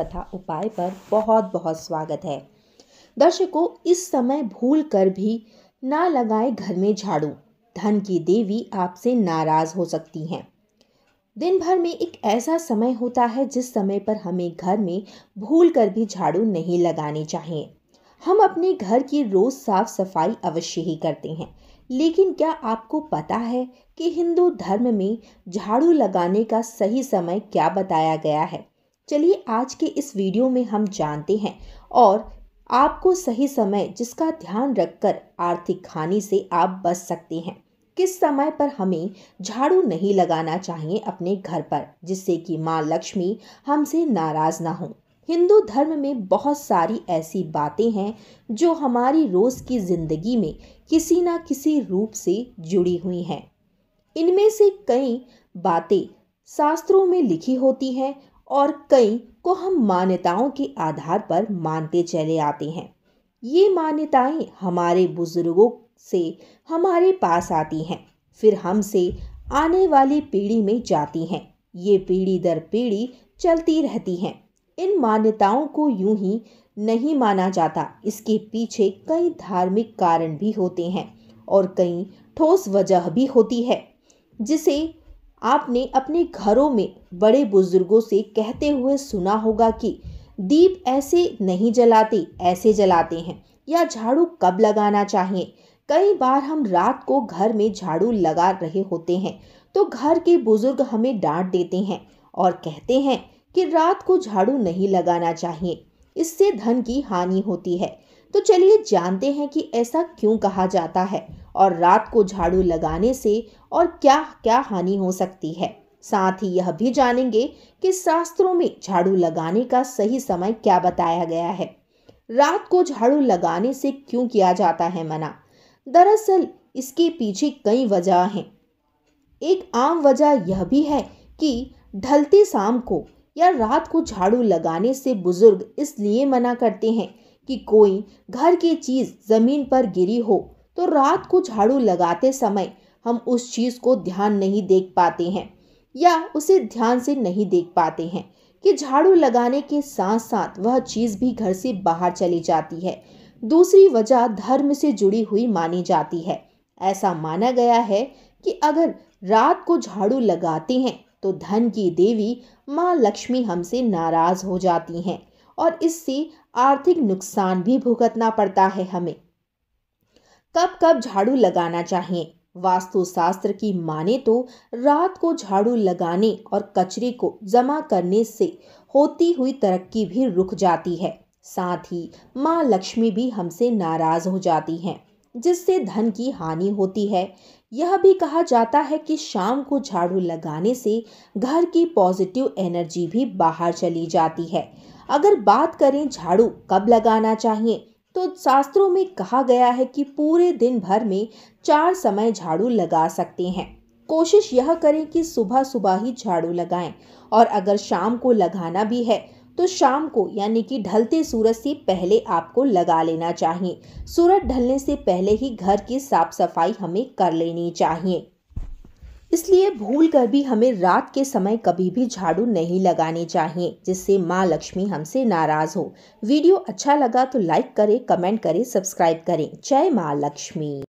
तथा उपाय पर बहुत बहुत स्वागत है दर्शकों इस समय भूल कर भी ना लगाए घर में झाड़ू धन की देवी आपसे नाराज हो सकती हैं दिन भर में एक ऐसा समय होता है जिस समय पर हमें घर में भूल कर भी झाड़ू नहीं लगानी चाहिए हम अपने घर की रोज़ साफ सफाई अवश्य ही करते हैं लेकिन क्या आपको पता है कि हिंदू धर्म में झाड़ू लगाने का सही समय क्या बताया गया है चलिए आज के इस वीडियो में हम जानते हैं और आपको सही समय जिसका ध्यान रखकर आर्थिक हानि से आप बच सकते हैं किस समय पर हमें झाड़ू नहीं लगाना चाहिए अपने घर पर जिससे कि माँ लक्ष्मी हमसे नाराज़ ना हो हिंदू धर्म में बहुत सारी ऐसी बातें हैं जो हमारी रोज़ की ज़िंदगी में किसी ना किसी रूप से जुड़ी हुई हैं इनमें से कई बातें शास्त्रों में लिखी होती हैं और कई को हम मान्यताओं के आधार पर मानते चले आते हैं ये मान्यताएं हमारे बुजुर्गों से हमारे पास आती हैं फिर हमसे आने वाली पीढ़ी में जाती हैं ये पीढ़ी दर पीढ़ी चलती रहती हैं इन मान्यताओं को यूं ही नहीं माना जाता इसके पीछे कई धार्मिक कारण भी होते हैं और कई ठोस वजह भी होती है जिसे आपने अपने घरों में बड़े बुजुर्गों से कहते हुए सुना होगा कि दीप ऐसे नहीं जलाते ऐसे जलाते हैं या झाड़ू कब लगाना चाहिए कई बार हम रात को घर में झाड़ू लगा रहे होते हैं तो घर के बुजुर्ग हमें डांट देते हैं और कहते हैं कि रात को झाड़ू नहीं लगाना चाहिए इससे धन की हानि होती है तो चलिए जानते हैं कि ऐसा क्यों कहा जाता है और रात को झाड़ू लगाने से और क्या क्या हानि हो सकती है साथ ही यह भी जानेंगे कि शास्त्रों में झाड़ू लगाने का सही समय क्या बताया गया है रात को झाड़ू लगाने से क्यों किया जाता है मना दरअसल इसके पीछे कई वजह हैं एक आम वजह यह भी है कि ढलते शाम को या रात को झाड़ू लगाने से बुजुर्ग इसलिए मना करते हैं कि कोई घर की चीज़ ज़मीन पर गिरी हो तो रात को झाड़ू लगाते समय हम उस चीज़ को ध्यान नहीं देख पाते हैं या उसे ध्यान से नहीं देख पाते हैं कि झाड़ू लगाने के साथ साथ वह चीज़ भी घर से बाहर चली जाती है दूसरी वजह धर्म से जुड़ी हुई मानी जाती है ऐसा माना गया है कि अगर रात को झाड़ू लगाते हैं तो धन की देवी माँ लक्ष्मी हमसे नाराज़ हो जाती हैं और इससे आर्थिक नुकसान भी भुगतना पड़ता है हमें कब कब झाड़ू लगाना चाहिए वास्तु शास्त्र की माने तो रात को झाड़ू लगाने और कचरे को जमा करने से होती हुई तरक्की भी रुक जाती है साथ ही माँ लक्ष्मी भी हमसे नाराज हो जाती हैं जिससे धन की हानि होती है यह भी कहा जाता है कि शाम को झाड़ू लगाने से घर की पॉजिटिव एनर्जी भी बाहर चली जाती है अगर बात करें झाड़ू कब लगाना चाहिए तो शास्त्रों में कहा गया है कि पूरे दिन भर में चार समय झाड़ू लगा सकते हैं कोशिश यह करें कि सुबह सुबह ही झाड़ू लगाएं और अगर शाम को लगाना भी है तो शाम को यानी कि ढलते सूरज से पहले आपको लगा लेना चाहिए सूरज ढलने से पहले ही घर की साफ सफाई हमें कर लेनी चाहिए इसलिए भूल कर भी हमें रात के समय कभी भी झाड़ू नहीं लगानी चाहिए जिससे माँ लक्ष्मी हमसे नाराज हो वीडियो अच्छा लगा तो लाइक करें कमेंट करें सब्सक्राइब करें जय माँ लक्ष्मी